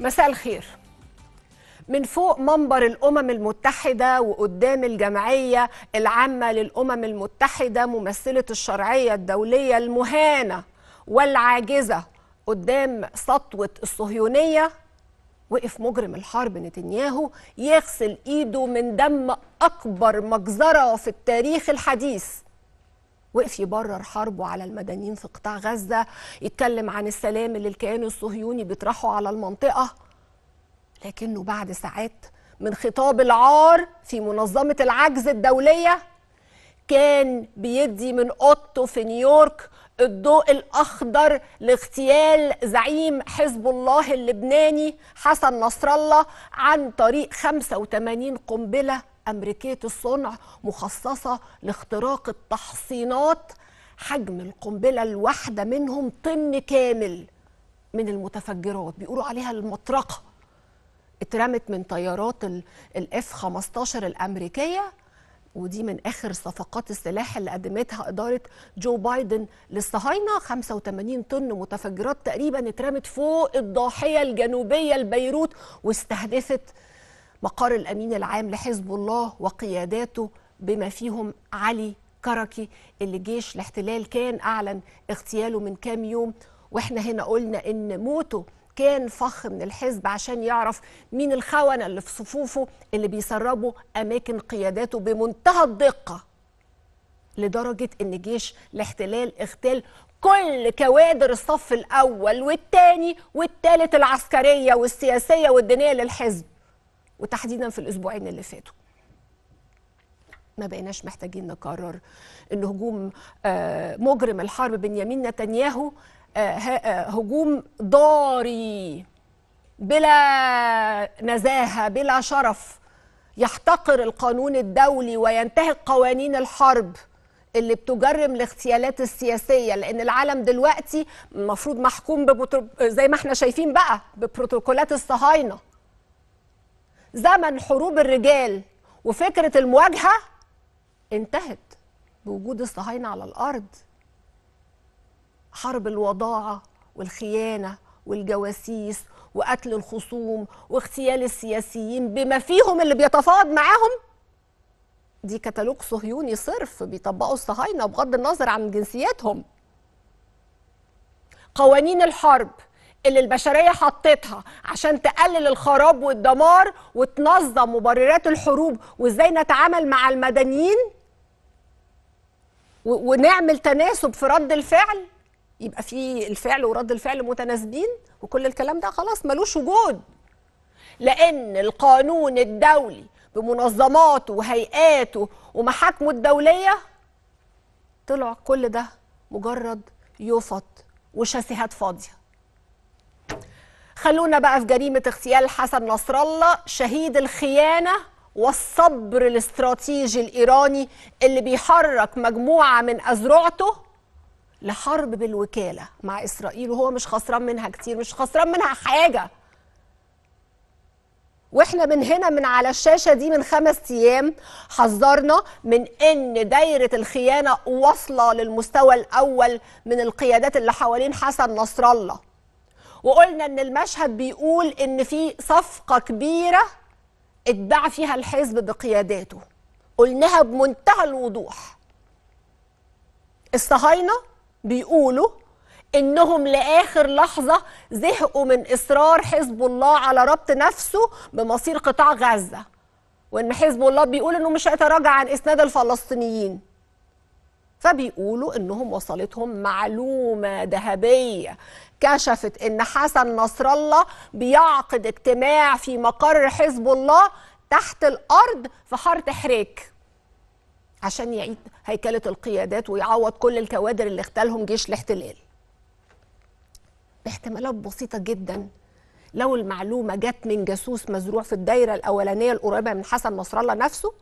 مساء الخير من فوق منبر الامم المتحده وقدام الجمعيه العامه للامم المتحده ممثله الشرعيه الدوليه المهانه والعاجزه قدام سطوه الصهيونيه وقف مجرم الحرب نتنياهو يغسل ايده من دم اكبر مجزره في التاريخ الحديث وقف يبرر حربه على المدنيين في قطاع غزة يتكلم عن السلام اللي الكيان الصهيوني بيطرحه على المنطقة لكنه بعد ساعات من خطاب العار في منظمة العجز الدولية كان بيدي من اوضته في نيويورك الضوء الاخضر لاغتيال زعيم حزب الله اللبناني حسن نصر الله عن طريق 85 قنبله أمريكية الصنع مخصصة لاختراق التحصينات حجم القنبلة الواحدة منهم طن كامل من المتفجرات بيقولوا عليها المطرقة اترمت من طيارات الاف 15 الأمريكية ودي من اخر صفقات السلاح اللي قدمتها اداره جو بايدن للصهاينه 85 طن متفجرات تقريبا اترمت فوق الضاحيه الجنوبيه لبيروت واستهدفت مقر الامين العام لحزب الله وقياداته بما فيهم علي كركي اللي جيش الاحتلال كان اعلن اغتياله من كام يوم واحنا هنا قلنا ان موته كان فخ من الحزب عشان يعرف مين الخونه اللي في صفوفه اللي بيسربوا اماكن قياداته بمنتهى الدقه لدرجه ان جيش الاحتلال اغتال كل كوادر الصف الاول والثاني والثالث العسكريه والسياسيه والدينيه للحزب وتحديدا في الاسبوعين اللي فاتوا ما بقيناش محتاجين نكرر ان هجوم آه، مجرم الحرب بنيامين نتنياهو آه، آه، هجوم ضاري بلا نزاهه بلا شرف يحتقر القانون الدولي وينتهك قوانين الحرب اللي بتجرم الاغتيالات السياسيه لان العالم دلوقتي المفروض محكوم زي ما احنا شايفين بقى ببروتوكولات الصهاينه زمن حروب الرجال وفكرة المواجهة انتهت بوجود الصهاينة على الأرض حرب الوضاعة والخيانة والجواسيس وقتل الخصوم واغتيال السياسيين بما فيهم اللي بيتفاوض معاهم دي كتالوج صهيوني صرف بيطبقوا الصهاينة بغض النظر عن جنسياتهم قوانين الحرب اللي البشريه حطتها عشان تقلل الخراب والدمار وتنظم مبررات الحروب وازاي نتعامل مع المدنيين ونعمل تناسب في رد الفعل يبقى في الفعل ورد الفعل متناسبين وكل الكلام ده خلاص ملوش وجود لان القانون الدولي بمنظماته وهيئاته ومحاكمه الدوليه طلع كل ده مجرد يفط وشاسيهات فاضيه خلونا بقى في جريمة اغتيال حسن نصر الله شهيد الخيانة والصبر الاستراتيجي الإيراني اللي بيحرك مجموعة من أزرعته لحرب بالوكالة مع إسرائيل وهو مش خسران منها كتير مش خسران منها حاجة واحنا من هنا من على الشاشة دي من خمس أيام حذرنا من أن دايرة الخيانة واصلة للمستوى الأول من القيادات اللي حوالين حسن نصر الله وقلنا ان المشهد بيقول ان في صفقه كبيره اتباع فيها الحزب بقياداته قلناها بمنتهى الوضوح الصهاينه بيقولوا انهم لاخر لحظه زهقوا من اصرار حزب الله على ربط نفسه بمصير قطاع غزه وان حزب الله بيقول انه مش هيتراجع عن اسناد الفلسطينيين فبيقولوا انهم وصلتهم معلومه ذهبيه كشفت ان حسن نصر الله بيعقد اجتماع في مقر حزب الله تحت الارض في حاره حريك عشان يعيد هيكله القيادات ويعوض كل الكوادر اللي اغتالهم جيش الاحتلال باحتمالات بسيطه جدا لو المعلومه جت من جاسوس مزروع في الدايره الاولانيه القريبه من حسن نصر الله نفسه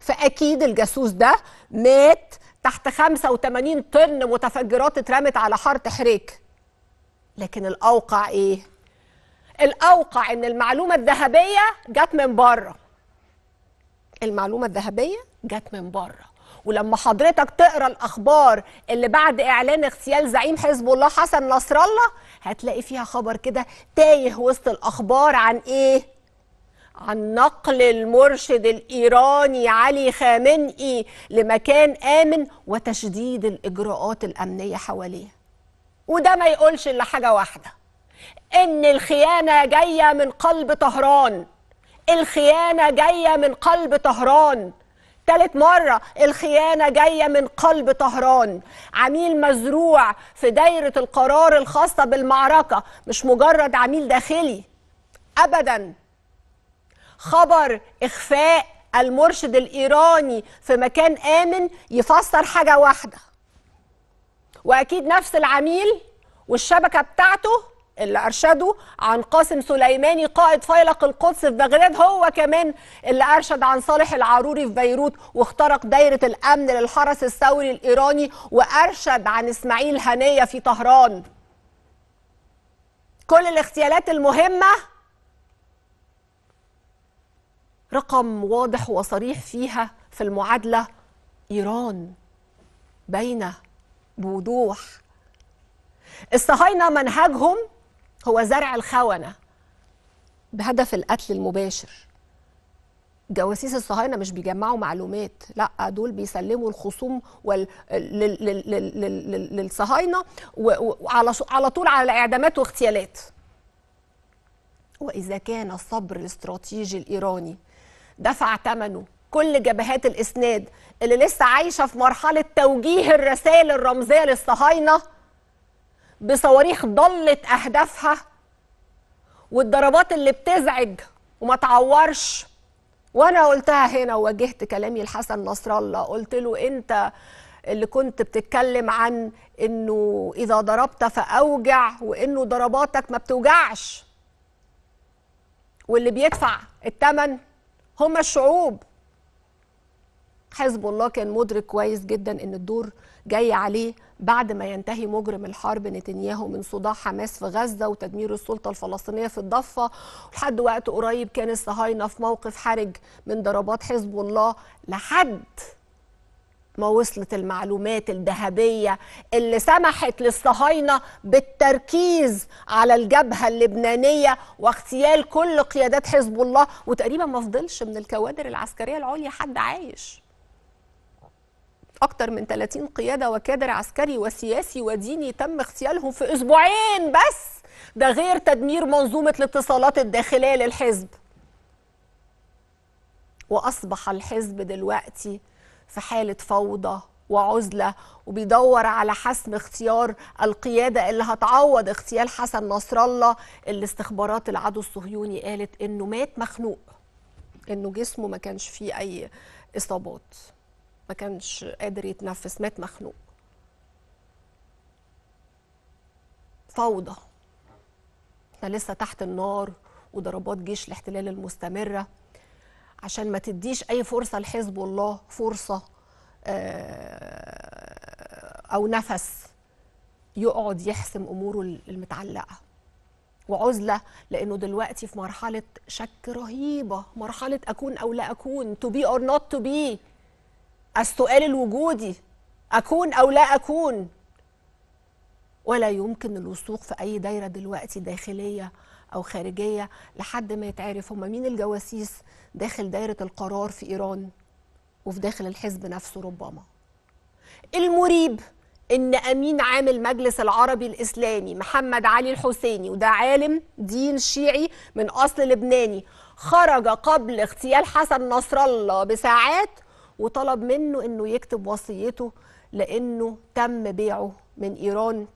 فاكيد الجاسوس ده مات تحت 85 طن متفجرات اترمت على حاره حريك لكن الاوقع ايه الاوقع ان المعلومه الذهبيه جت من بره المعلومه الذهبيه جت من بره ولما حضرتك تقرا الاخبار اللي بعد اعلان اغتيال زعيم حزب الله حسن نصر الله هتلاقي فيها خبر كده تايه وسط الاخبار عن ايه عن نقل المرشد الإيراني علي خامنئي لمكان آمن وتشديد الإجراءات الأمنية حواليه وده ما يقولش إلا حاجة واحدة إن الخيانة جاية من قلب طهران الخيانة جاية من قلب طهران تالت مرة الخيانة جاية من قلب طهران عميل مزروع في دايرة القرار الخاصة بالمعركة مش مجرد عميل داخلي أبداً خبر إخفاء المرشد الإيراني في مكان آمن يفسر حاجة واحدة وأكيد نفس العميل والشبكة بتاعته اللي أرشده عن قاسم سليماني قائد فيلق القدس في بغداد هو كمان اللي أرشد عن صالح العروري في بيروت واخترق دايرة الأمن للحرس الثوري الإيراني وأرشد عن إسماعيل هنية في طهران كل الاغتيالات المهمة رقم واضح وصريح فيها في المعادله ايران باينه بوضوح الصهاينه منهجهم هو زرع الخونه بهدف القتل المباشر جواسيس الصهاينة مش بيجمعوا معلومات لا دول بيسلموا الخصوم وال... لل... لل... لل... للصهاينة وعلى على طول على إعدامات واغتيالات وإذا كان الصبر الاستراتيجي الإيراني دفع ثمنه كل جبهات الاسناد اللي لسه عايشه في مرحله توجيه الرسائل الرمزيه للصهاينه بصواريخ ضلت اهدافها والضربات اللي بتزعج وما تعورش وانا قلتها هنا ووجهت كلامي لحسن نصر الله قلت له انت اللي كنت بتتكلم عن انه اذا ضربت فاوجع وانه ضرباتك ما بتوجعش واللي بيدفع الثمن هم الشعوب حزب الله كان مدرك كويس جدا ان الدور جاي عليه بعد ما ينتهي مجرم الحرب نتنياهو من صداع حماس في غزه وتدمير السلطه الفلسطينيه في الضفه لحد وقت قريب كان الصهاينه في موقف حرج من ضربات حزب الله لحد ما وصلت المعلومات الذهبية اللي سمحت للصهاينة بالتركيز على الجبهة اللبنانية واغتيال كل قيادات حزب الله وتقريبا ما فضلش من الكوادر العسكرية العليا حد عايش أكتر من 30 قيادة وكادر عسكري وسياسي وديني تم اغتيالهم في أسبوعين بس ده غير تدمير منظومة الاتصالات الداخلية للحزب وأصبح الحزب دلوقتي في حاله فوضى وعزله وبيدور على حسم اختيار القياده اللي هتعوض اغتيال حسن نصر الله اللي استخبارات العدو الصهيوني قالت انه مات مخنوق انه جسمه ما كانش فيه اي اصابات ما كانش قادر يتنفس مات مخنوق فوضى احنا لسه تحت النار وضربات جيش الاحتلال المستمره عشان ما تديش اي فرصه لحزب الله فرصه آه، او نفس يقعد يحسم اموره المتعلقه وعزله لانه دلوقتي في مرحله شك رهيبه مرحله اكون او لا اكون تو بي اور نوت تو بي السؤال الوجودي اكون او لا اكون ولا يمكن الوثوق في اي دايره دلوقتي داخليه او خارجيه لحد ما يتعرف هم مين الجواسيس داخل دايره القرار في ايران وفي داخل الحزب نفسه ربما المريب ان امين عام المجلس العربي الاسلامي محمد علي الحسيني وده عالم دين شيعي من اصل لبناني خرج قبل اغتيال حسن نصر الله بساعات وطلب منه انه يكتب وصيته لانه تم بيعه من ايران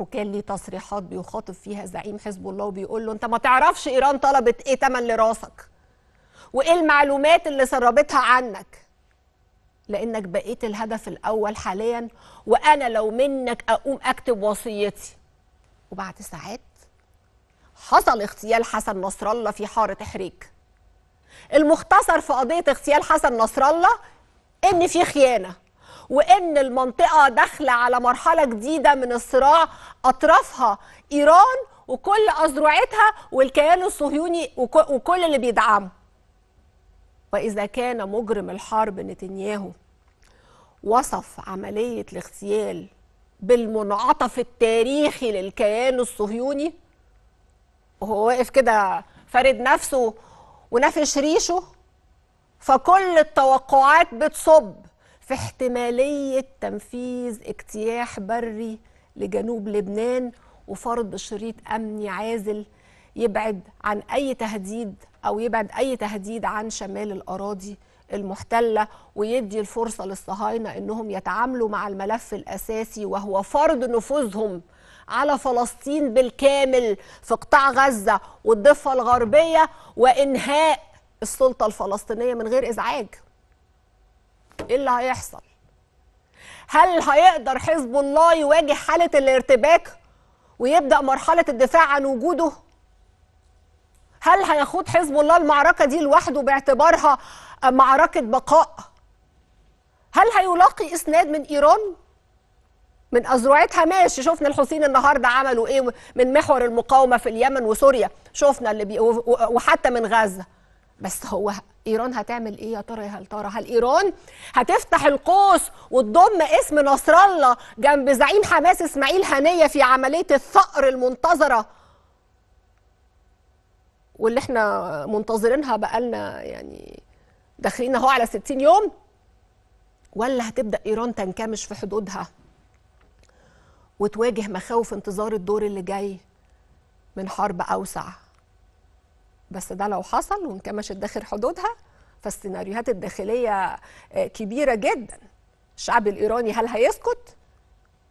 وكان ليه تصريحات بيخاطب فيها زعيم حزب الله وبيقول له انت ما تعرفش ايران طلبت ايه تمن لراسك وايه المعلومات اللي سربتها عنك لانك بقيت الهدف الاول حاليا وانا لو منك اقوم اكتب وصيتي وبعد ساعات حصل اغتيال حسن نصر الله في حاره حريك المختصر في قضيه اغتيال حسن نصر الله ان في خيانه وان المنطقه داخله على مرحله جديده من الصراع اطرافها ايران وكل اذرعتها والكيان الصهيوني وكل اللي بيدعمه واذا كان مجرم الحرب نتنياهو وصف عمليه الاغتيال بالمنعطف التاريخي للكيان الصهيوني وهو واقف كده فارد نفسه ونفش ريشه فكل التوقعات بتصب في احتماليه تنفيذ اجتياح بري لجنوب لبنان وفرض شريط امني عازل يبعد عن اي تهديد او يبعد اي تهديد عن شمال الاراضي المحتله ويدي الفرصه للصهاينه انهم يتعاملوا مع الملف الاساسي وهو فرض نفوذهم على فلسطين بالكامل في قطاع غزه والضفه الغربيه وانهاء السلطه الفلسطينيه من غير ازعاج ايه اللي هيحصل هل هيقدر حزب الله يواجه حاله الارتباك ويبدا مرحله الدفاع عن وجوده هل هيخوض حزب الله المعركه دي لوحده باعتبارها معركه بقاء هل هيلاقي اسناد من ايران من ازرعتها ماشي شفنا الحوثيين النهارده عملوا ايه من محور المقاومه في اليمن وسوريا شفنا اللي بي وحتى من غزه بس هو ايران هتعمل ايه يا ترى يا هل ترى هل ايران هتفتح القوس وتضم اسم نصر الله جنب زعيم حماس اسماعيل هنيه في عمليه الثأر المنتظره واللي احنا منتظرينها بقالنا يعني داخلين اهو على 60 يوم ولا هتبدا ايران تنكمش في حدودها وتواجه مخاوف انتظار الدور اللي جاي من حرب اوسع بس ده لو حصل وانكمشت داخل حدودها فالسيناريوهات الداخليه آه، كبيره جدا الشعب الايراني هل هيسكت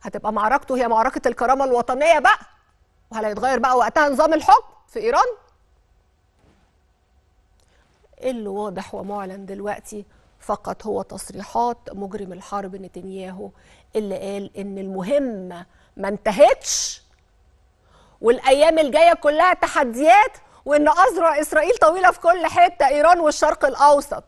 هتبقى معركته هي معركه الكرامه الوطنيه بقى وهل هيتغير بقى وقتها نظام الحكم في ايران اللي واضح ومعلن دلوقتي فقط هو تصريحات مجرم الحرب نتنياهو اللي قال ان المهمه ما انتهتش والايام الجايه كلها تحديات وان اذرع اسرائيل طويله في كل حته ايران والشرق الاوسط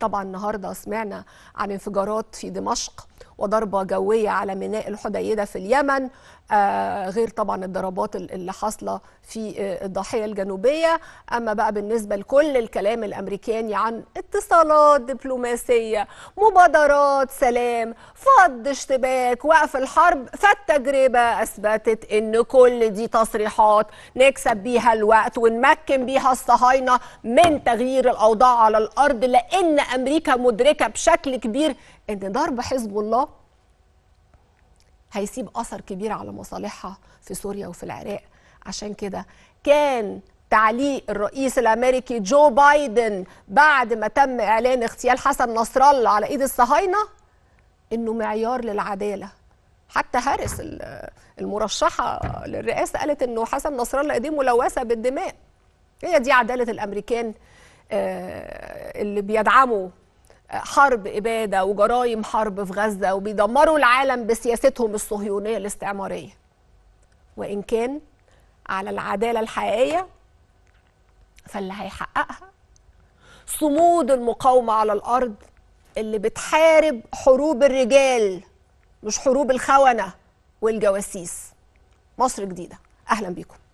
طبعا النهارده سمعنا عن انفجارات في دمشق وضربة جوية على ميناء الحديدة في اليمن آه، غير طبعا الضربات اللي حاصلة في آه، الضاحية الجنوبية أما بقى بالنسبة لكل الكلام الأمريكاني عن اتصالات دبلوماسية مبادرات سلام فض اشتباك وقف الحرب فالتجربة أثبتت أن كل دي تصريحات نكسب بيها الوقت ونمكن بيها الصهاينة من تغيير الأوضاع على الأرض لأن أمريكا مدركة بشكل كبير ان ضرب حزب الله هيسيب اثر كبير على مصالحها في سوريا وفي العراق عشان كده كان تعليق الرئيس الامريكي جو بايدن بعد ما تم اعلان اغتيال حسن نصر الله على ايد الصهاينه انه معيار للعداله حتى هارس المرشحه للرئاسه قالت انه حسن نصر الله ايديه ملوثه بالدماء هي دي عداله الامريكان آه، اللي بيدعموا حرب إبادة وجرائم حرب في غزة وبيدمروا العالم بسياستهم الصهيونية الاستعمارية وإن كان على العدالة الحقيقية فاللي هيحققها صمود المقاومة على الأرض اللي بتحارب حروب الرجال مش حروب الخونة والجواسيس مصر جديدة أهلا بيكم